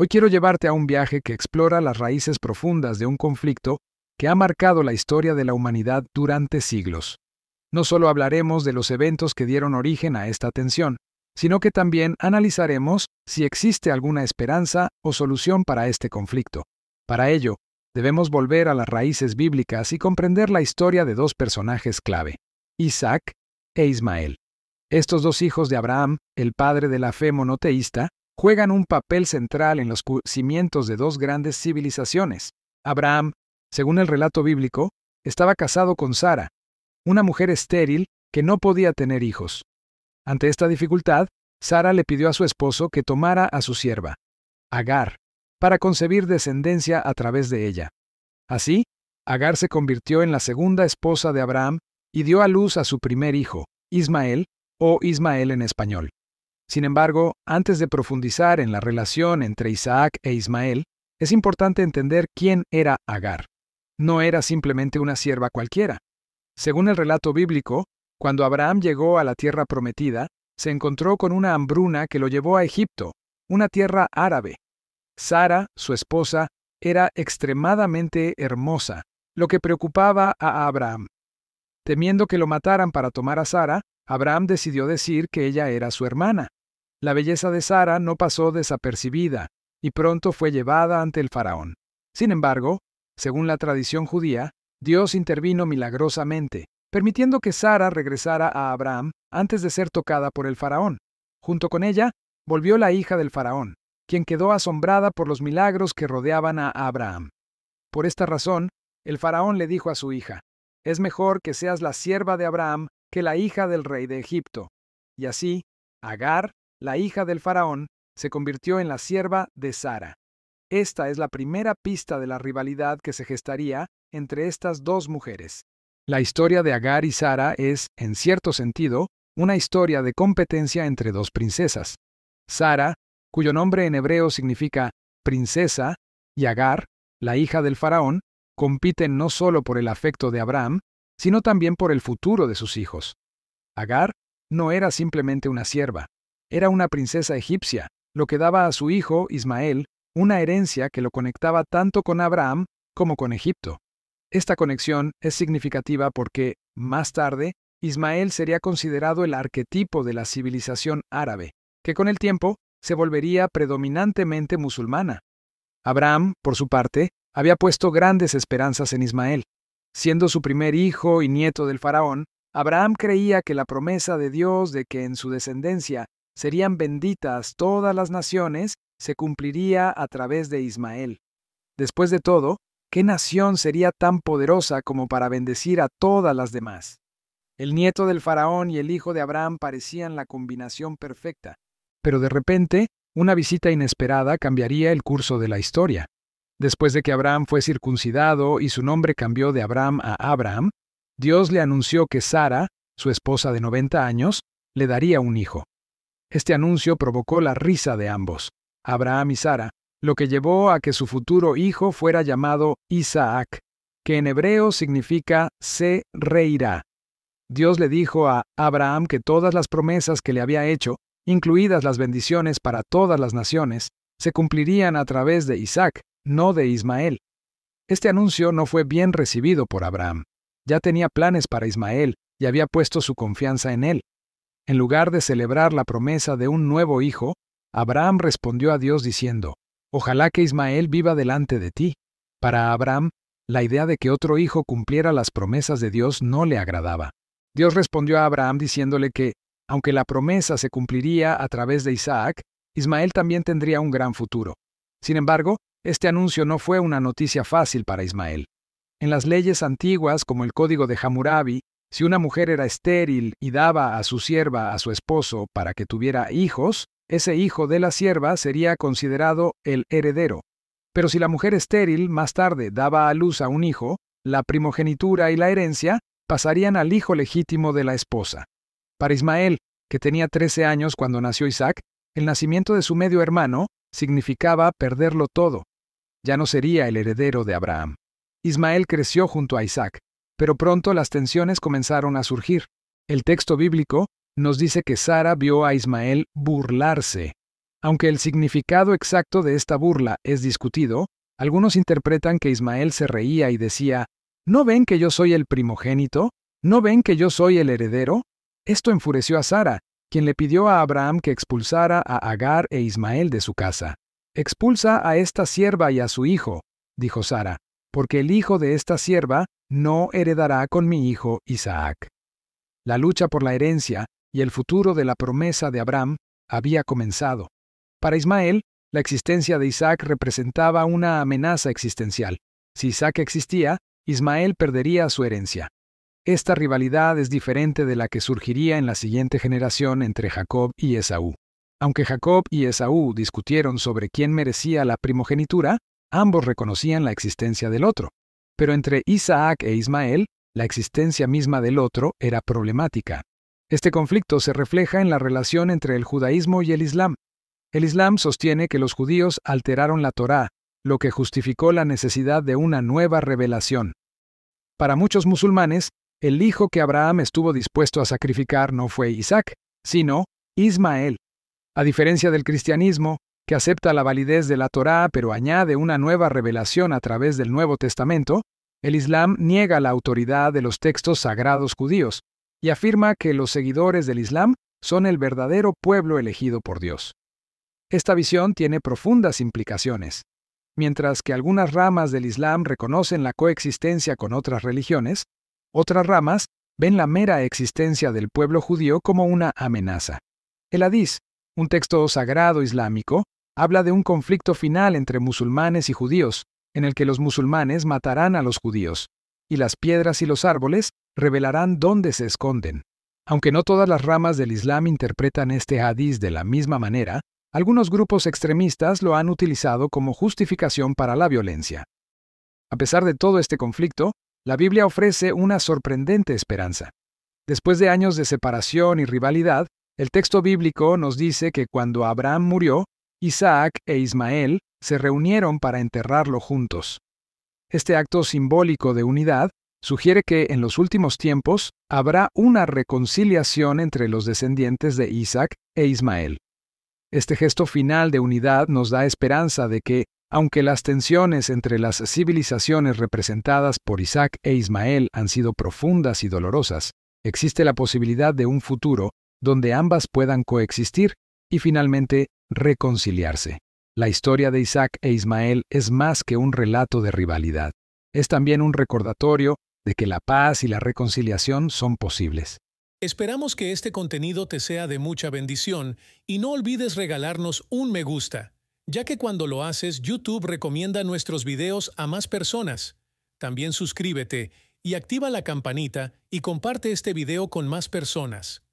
Hoy quiero llevarte a un viaje que explora las raíces profundas de un conflicto que ha marcado la historia de la humanidad durante siglos. No solo hablaremos de los eventos que dieron origen a esta tensión, sino que también analizaremos si existe alguna esperanza o solución para este conflicto. Para ello, debemos volver a las raíces bíblicas y comprender la historia de dos personajes clave, Isaac e Ismael. Estos dos hijos de Abraham, el padre de la fe monoteísta, juegan un papel central en los cimientos de dos grandes civilizaciones. Abraham, según el relato bíblico, estaba casado con Sara, una mujer estéril que no podía tener hijos. Ante esta dificultad, Sara le pidió a su esposo que tomara a su sierva, Agar, para concebir descendencia a través de ella. Así, Agar se convirtió en la segunda esposa de Abraham y dio a luz a su primer hijo, Ismael, o Ismael en español. Sin embargo, antes de profundizar en la relación entre Isaac e Ismael, es importante entender quién era Agar. No era simplemente una sierva cualquiera. Según el relato bíblico, cuando Abraham llegó a la tierra prometida, se encontró con una hambruna que lo llevó a Egipto, una tierra árabe. Sara, su esposa, era extremadamente hermosa, lo que preocupaba a Abraham. Temiendo que lo mataran para tomar a Sara, Abraham decidió decir que ella era su hermana. La belleza de Sara no pasó desapercibida y pronto fue llevada ante el faraón. Sin embargo, según la tradición judía, Dios intervino milagrosamente, permitiendo que Sara regresara a Abraham antes de ser tocada por el faraón. Junto con ella, volvió la hija del faraón, quien quedó asombrada por los milagros que rodeaban a Abraham. Por esta razón, el faraón le dijo a su hija, Es mejor que seas la sierva de Abraham que la hija del rey de Egipto. Y así, Agar, la hija del faraón, se convirtió en la sierva de Sara. Esta es la primera pista de la rivalidad que se gestaría entre estas dos mujeres. La historia de Agar y Sara es, en cierto sentido, una historia de competencia entre dos princesas. Sara, cuyo nombre en hebreo significa princesa, y Agar, la hija del faraón, compiten no solo por el afecto de Abraham, sino también por el futuro de sus hijos. Agar no era simplemente una sierva, era una princesa egipcia, lo que daba a su hijo, Ismael, una herencia que lo conectaba tanto con Abraham como con Egipto. Esta conexión es significativa porque, más tarde, Ismael sería considerado el arquetipo de la civilización árabe, que con el tiempo se volvería predominantemente musulmana. Abraham, por su parte, había puesto grandes esperanzas en Ismael. Siendo su primer hijo y nieto del faraón, Abraham creía que la promesa de Dios de que en su descendencia Serían benditas todas las naciones, se cumpliría a través de Ismael. Después de todo, ¿qué nación sería tan poderosa como para bendecir a todas las demás? El nieto del faraón y el hijo de Abraham parecían la combinación perfecta, pero de repente, una visita inesperada cambiaría el curso de la historia. Después de que Abraham fue circuncidado y su nombre cambió de Abraham a Abraham, Dios le anunció que Sara, su esposa de 90 años, le daría un hijo. Este anuncio provocó la risa de ambos, Abraham y Sara, lo que llevó a que su futuro hijo fuera llamado Isaac, que en hebreo significa se reirá. Dios le dijo a Abraham que todas las promesas que le había hecho, incluidas las bendiciones para todas las naciones, se cumplirían a través de Isaac, no de Ismael. Este anuncio no fue bien recibido por Abraham. Ya tenía planes para Ismael y había puesto su confianza en él. En lugar de celebrar la promesa de un nuevo hijo, Abraham respondió a Dios diciendo, Ojalá que Ismael viva delante de ti. Para Abraham, la idea de que otro hijo cumpliera las promesas de Dios no le agradaba. Dios respondió a Abraham diciéndole que, aunque la promesa se cumpliría a través de Isaac, Ismael también tendría un gran futuro. Sin embargo, este anuncio no fue una noticia fácil para Ismael. En las leyes antiguas, como el Código de Hammurabi, si una mujer era estéril y daba a su sierva a su esposo para que tuviera hijos, ese hijo de la sierva sería considerado el heredero. Pero si la mujer estéril más tarde daba a luz a un hijo, la primogenitura y la herencia pasarían al hijo legítimo de la esposa. Para Ismael, que tenía 13 años cuando nació Isaac, el nacimiento de su medio hermano significaba perderlo todo. Ya no sería el heredero de Abraham. Ismael creció junto a Isaac, pero pronto las tensiones comenzaron a surgir. El texto bíblico nos dice que Sara vio a Ismael burlarse. Aunque el significado exacto de esta burla es discutido, algunos interpretan que Ismael se reía y decía, ¿No ven que yo soy el primogénito? ¿No ven que yo soy el heredero? Esto enfureció a Sara, quien le pidió a Abraham que expulsara a Agar e Ismael de su casa. Expulsa a esta sierva y a su hijo, dijo Sara porque el hijo de esta sierva no heredará con mi hijo Isaac. La lucha por la herencia y el futuro de la promesa de Abraham había comenzado. Para Ismael, la existencia de Isaac representaba una amenaza existencial. Si Isaac existía, Ismael perdería su herencia. Esta rivalidad es diferente de la que surgiría en la siguiente generación entre Jacob y Esaú. Aunque Jacob y Esaú discutieron sobre quién merecía la primogenitura, Ambos reconocían la existencia del otro, pero entre Isaac e Ismael, la existencia misma del otro era problemática. Este conflicto se refleja en la relación entre el judaísmo y el Islam. El Islam sostiene que los judíos alteraron la Torá, lo que justificó la necesidad de una nueva revelación. Para muchos musulmanes, el hijo que Abraham estuvo dispuesto a sacrificar no fue Isaac, sino Ismael. A diferencia del cristianismo, que acepta la validez de la Torá pero añade una nueva revelación a través del Nuevo Testamento, el Islam niega la autoridad de los textos sagrados judíos y afirma que los seguidores del Islam son el verdadero pueblo elegido por Dios. Esta visión tiene profundas implicaciones. Mientras que algunas ramas del Islam reconocen la coexistencia con otras religiones, otras ramas ven la mera existencia del pueblo judío como una amenaza. El Hadiz, un texto sagrado islámico, habla de un conflicto final entre musulmanes y judíos, en el que los musulmanes matarán a los judíos, y las piedras y los árboles revelarán dónde se esconden. Aunque no todas las ramas del Islam interpretan este hadiz de la misma manera, algunos grupos extremistas lo han utilizado como justificación para la violencia. A pesar de todo este conflicto, la Biblia ofrece una sorprendente esperanza. Después de años de separación y rivalidad, el texto bíblico nos dice que cuando Abraham murió, Isaac e Ismael se reunieron para enterrarlo juntos. Este acto simbólico de unidad sugiere que en los últimos tiempos habrá una reconciliación entre los descendientes de Isaac e Ismael. Este gesto final de unidad nos da esperanza de que, aunque las tensiones entre las civilizaciones representadas por Isaac e Ismael han sido profundas y dolorosas, existe la posibilidad de un futuro donde ambas puedan coexistir y finalmente reconciliarse. La historia de Isaac e Ismael es más que un relato de rivalidad. Es también un recordatorio de que la paz y la reconciliación son posibles. Esperamos que este contenido te sea de mucha bendición y no olvides regalarnos un me gusta, ya que cuando lo haces YouTube recomienda nuestros videos a más personas. También suscríbete y activa la campanita y comparte este video con más personas.